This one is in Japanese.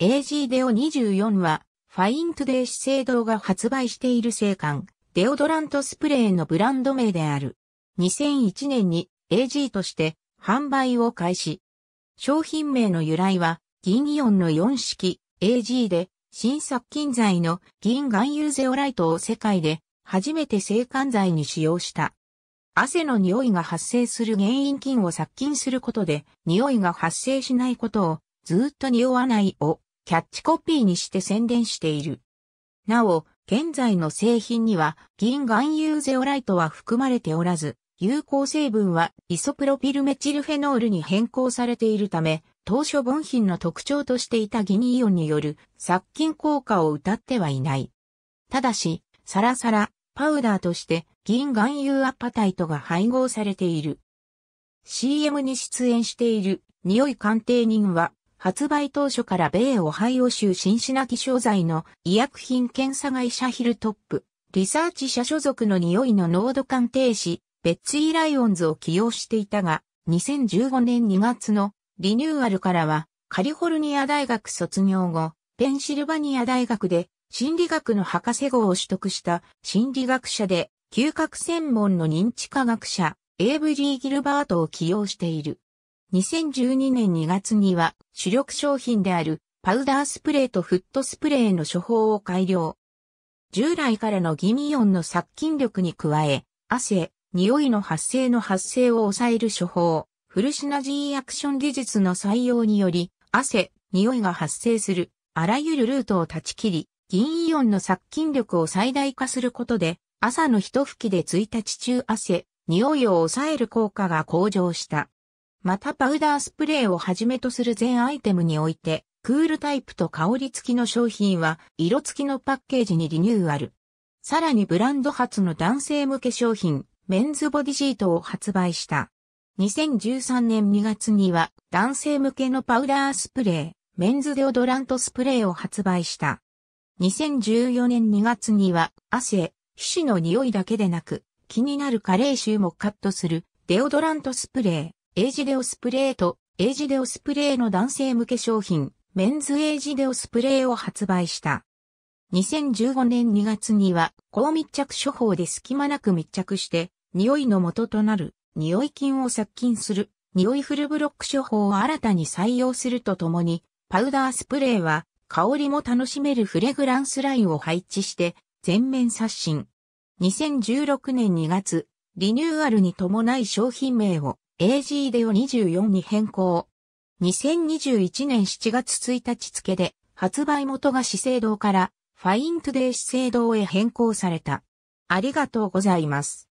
AG デオ24は、ファイントデー資生堂が発売している生還、デオドラントスプレーのブランド名である。2001年に AG として販売を開始。商品名の由来は、銀イオンの4式 AG で、新殺菌剤の銀含有ゼオライトを世界で初めて生還剤に使用した。汗の匂いが発生する原因菌を殺菌することで、匂いが発生しないことをずっと匂わないをキャッチコピーにして宣伝している。なお、現在の製品には銀含有ゼオライトは含まれておらず、有効成分はイソプロピルメチルフェノールに変更されているため、当初本品の特徴としていたギニイオンによる殺菌効果を謳ってはいない。ただし、サラサラ、パウダーとして銀含有アパタイトが配合されている。CM に出演している匂い鑑定人は発売当初から米オハイオ州シンシナティ商材の医薬品検査会社ヒルトップ、リサーチ社所属の匂いの濃度鑑定士、ベッツイライオンズを起用していたが、2015年2月のリニューアルからは、カリフォルニア大学卒業後、ペンシルバニア大学で心理学の博士号を取得した心理学者で、嗅覚専門の認知科学者、エイブリー・ギルバートを起用している。2012年2月には、主力商品であるパウダースプレーとフットスプレーの処方を改良。従来からのギミオンの殺菌力に加え、汗、匂いの発生の発生を抑える処方、フルシナジーアクション技術の採用により、汗、匂いが発生する、あらゆるルートを断ち切り、銀イオンの殺菌力を最大化することで、朝の一吹きで1日中汗、匂いを抑える効果が向上した。またパウダースプレーをはじめとする全アイテムにおいて、クールタイプと香り付きの商品は、色付きのパッケージにリニューアル。さらにブランド初の男性向け商品、メンズボディシートを発売した。2013年2月には、男性向けのパウダースプレー、メンズデオドラントスプレーを発売した。2014年2月には、汗、皮脂の匂いだけでなく、気になる加齢臭もカットする、デオドラントスプレー、エイジデオスプレーと、エイジデオスプレーの男性向け商品、メンズエイジデオスプレーを発売した。2015年2月には、高密着処方で隙間なく密着して、匂いの元となる、匂い菌を殺菌する、匂いフルブロック処方を新たに採用するとともに、パウダースプレーは、香りも楽しめるフレグランスラインを配置して、全面刷新。2016年2月、リニューアルに伴い商品名を、AG デオ24に変更。2021年7月1日付で発売元が資生堂からファイントゥデイ資生堂へ変更された。ありがとうございます。